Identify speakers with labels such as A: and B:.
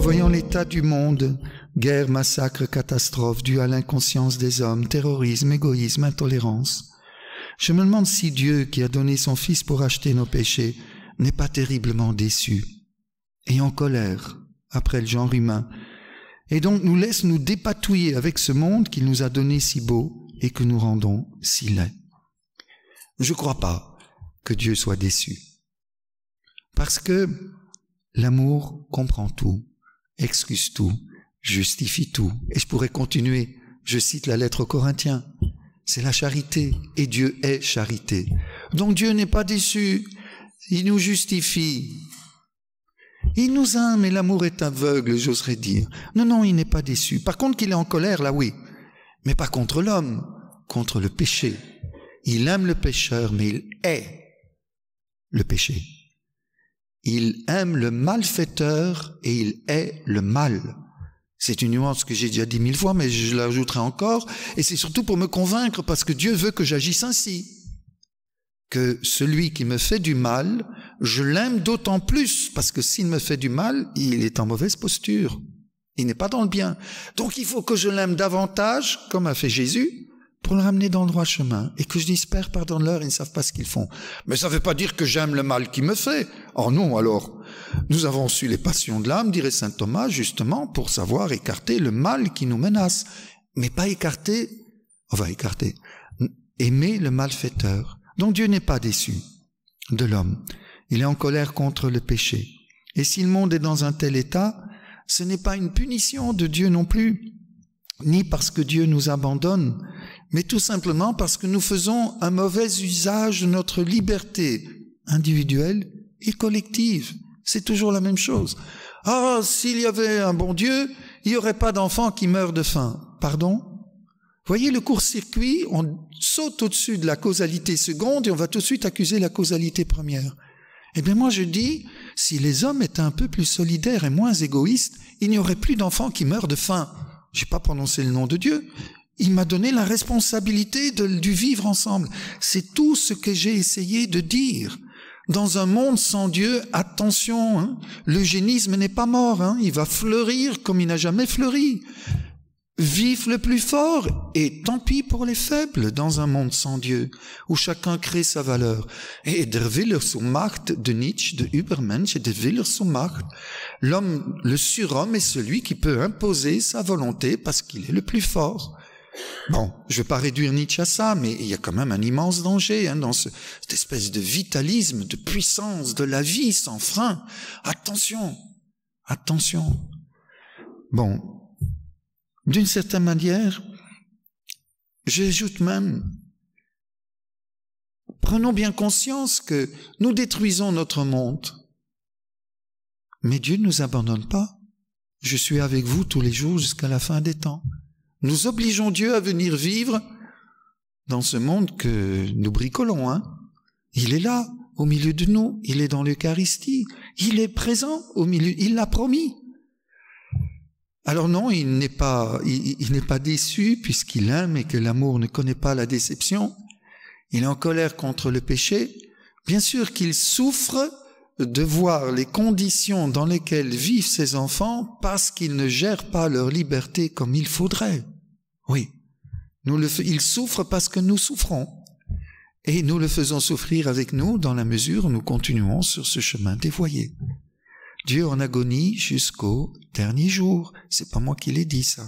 A: en voyant l'état du monde, guerre, massacre, catastrophe due à l'inconscience des hommes, terrorisme, égoïsme, intolérance, je me demande si Dieu, qui a donné son Fils pour acheter nos péchés, n'est pas terriblement déçu et en colère après le genre humain, et donc nous laisse nous dépatouiller avec ce monde qu'il nous a donné si beau et que nous rendons si laid. Je ne crois pas que Dieu soit déçu, parce que l'amour comprend tout excuse tout, justifie tout. Et je pourrais continuer. Je cite la lettre aux Corinthiens. C'est la charité. Et Dieu est charité. Donc Dieu n'est pas déçu. Il nous justifie. Il nous aime et l'amour est aveugle, j'oserais dire. Non, non, il n'est pas déçu. Par contre, qu'il est en colère, là oui. Mais pas contre l'homme, contre le péché. Il aime le pécheur, mais il est le péché. Il aime le malfaiteur et il hait le mal. C'est une nuance que j'ai déjà dit mille fois, mais je l'ajouterai encore. Et c'est surtout pour me convaincre, parce que Dieu veut que j'agisse ainsi. Que celui qui me fait du mal, je l'aime d'autant plus, parce que s'il me fait du mal, il est en mauvaise posture. Il n'est pas dans le bien. Donc il faut que je l'aime davantage, comme a fait Jésus, pour le ramener dans le droit chemin et que je dis « Père, pardonne-leur, ils ne savent pas ce qu'ils font. Mais ça ne veut pas dire que j'aime le mal qui me fait. Oh non, alors, nous avons su les passions de l'âme, dirait saint Thomas, justement, pour savoir écarter le mal qui nous menace. Mais pas écarter, on va écarter, aimer le malfaiteur. Donc Dieu n'est pas déçu de l'homme. Il est en colère contre le péché. Et si le monde est dans un tel état, ce n'est pas une punition de Dieu non plus, ni parce que Dieu nous abandonne, mais tout simplement parce que nous faisons un mauvais usage de notre liberté individuelle et collective. C'est toujours la même chose. Ah, s'il y avait un bon Dieu, il n'y aurait pas d'enfants qui meurent de faim. Pardon Voyez le court-circuit, on saute au-dessus de la causalité seconde et on va tout de suite accuser la causalité première. Eh bien moi je dis, si les hommes étaient un peu plus solidaires et moins égoïstes, il n'y aurait plus d'enfants qui meurent de faim. J'ai pas prononcé le nom de Dieu, il m'a donné la responsabilité de, du vivre ensemble. C'est tout ce que j'ai essayé de dire. Dans un monde sans Dieu, attention, hein, l'eugénisme n'est pas mort, hein, il va fleurir comme il n'a jamais fleuri. Vive le plus fort et tant pis pour les faibles dans un monde sans Dieu, où chacun crée sa valeur. Et der Wille Macht de Nietzsche, de Übermensch, der Wille zum Macht, l'homme, le surhomme est celui qui peut imposer sa volonté parce qu'il est le plus fort. Bon, je ne vais pas réduire Nietzsche à ça, mais il y a quand même un immense danger hein, dans cette espèce de vitalisme, de puissance, de la vie sans frein. Attention, attention. Bon, d'une certaine manière, j'ajoute même, prenons bien conscience que nous détruisons notre monde, mais Dieu ne nous abandonne pas. Je suis avec vous tous les jours jusqu'à la fin des temps. Nous obligeons Dieu à venir vivre dans ce monde que nous bricolons. Hein. Il est là, au milieu de nous, il est dans l'Eucharistie, il est présent au milieu, il l'a promis. Alors non, il n'est pas, il, il n'est pas déçu puisqu'il aime et que l'amour ne connaît pas la déception. Il est en colère contre le péché. Bien sûr qu'il souffre de voir les conditions dans lesquelles vivent ces enfants parce qu'ils ne gèrent pas leur liberté comme il faudrait. Oui. ils souffrent parce que nous souffrons. Et nous le faisons souffrir avec nous dans la mesure où nous continuons sur ce chemin dévoyé. Dieu en agonie jusqu'au dernier jour. C'est pas moi qui l'ai dit ça.